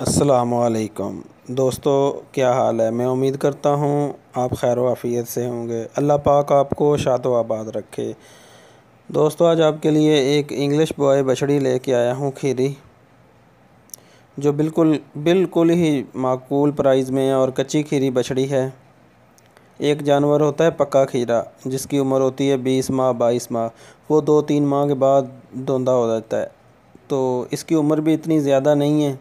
असलकम दोस्तों क्या हाल है मैं उम्मीद करता हूँ आप खैर वाफ़ियत से होंगे अल्लाह पाक आपको शाद आबाद रखे दोस्तों आज आपके लिए एक इंग्लिश बॉय बछड़ी लेके आया हूँ खीरी जो बिल्कुल बिल्कुल ही माकूल प्राइस में और कच्ची खीरी बछड़ी है एक जानवर होता है पक्का खीरा जिसकी उम्र होती है बीस माह बाईस माह वो दो तीन माह के बाद धुंधा हो जाता है तो इसकी उम्र भी इतनी ज़्यादा नहीं है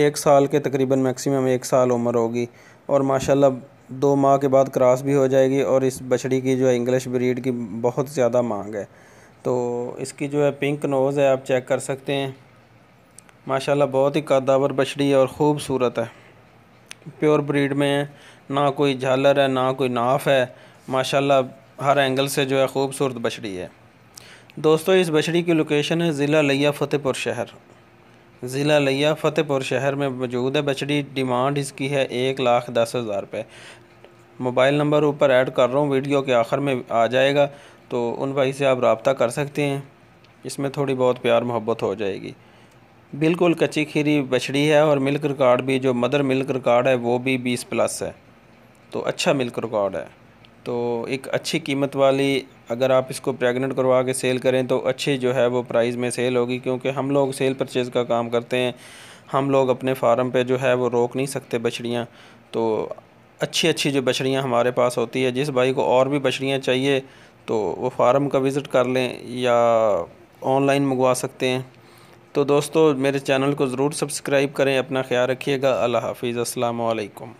एक साल के तकरीबन मैक्सिमम एक साल उम्र होगी और माशाल्लाह दो माह के बाद क्रॉस भी हो जाएगी और इस बछड़ी की जो है इंग्लिश ब्रीड की बहुत ज़्यादा मांग है तो इसकी जो है पिंक नोज़ है आप चेक कर सकते हैं माशाल्लाह बहुत ही कादावर बछड़ी है और ख़ूबसूरत है प्योर ब्रीड में है ना कोई झालर है ना कोई नाफ है माशाल्लाह हर एंगल से जो है ख़ूबसूरत बछड़ी है दोस्तों इस बछड़ी की लोकेशन है ज़िला लिया फतेहपुर शहर ज़िला लिया फ़तेहपुर शहर में मौजूद है बछड़ी डिमांड इसकी है एक लाख दस हज़ार रुपये मोबाइल नंबर ऊपर ऐड कर रहा हूँ वीडियो के आखिर में आ जाएगा तो उन भाई से आप रबता कर सकते हैं इसमें थोड़ी बहुत प्यार मोहब्बत हो जाएगी बिल्कुल कच्ची खीरी बछड़ी है और मिल्क रिकॉर्ड भी जो मदर मिल्क रिकॉर्ड है वो भी बीस प्लस है तो अच्छा मिल्क रिकॉर्ड है तो एक अच्छी कीमत वाली अगर आप इसको प्रेग्नेंट करवा के सेल करें तो अच्छी जो है वो प्राइस में सेल होगी क्योंकि हम लोग सेल परचेज़ का काम करते हैं हम लोग अपने फार्म पे जो है वो रोक नहीं सकते बछड़ियाँ तो अच्छी अच्छी जो बछड़ियाँ हमारे पास होती है जिस भाई को और भी बछड़ियाँ चाहिए तो वो फार्म का विज़िट कर लें या ऑनलाइन मंगवा सकते हैं तो दोस्तों मेरे चैनल को ज़रूर सब्सक्राइब करें अपना ख्याल रखिएगा अल्लाह हाफिज़ अस्सलाम वालेकुम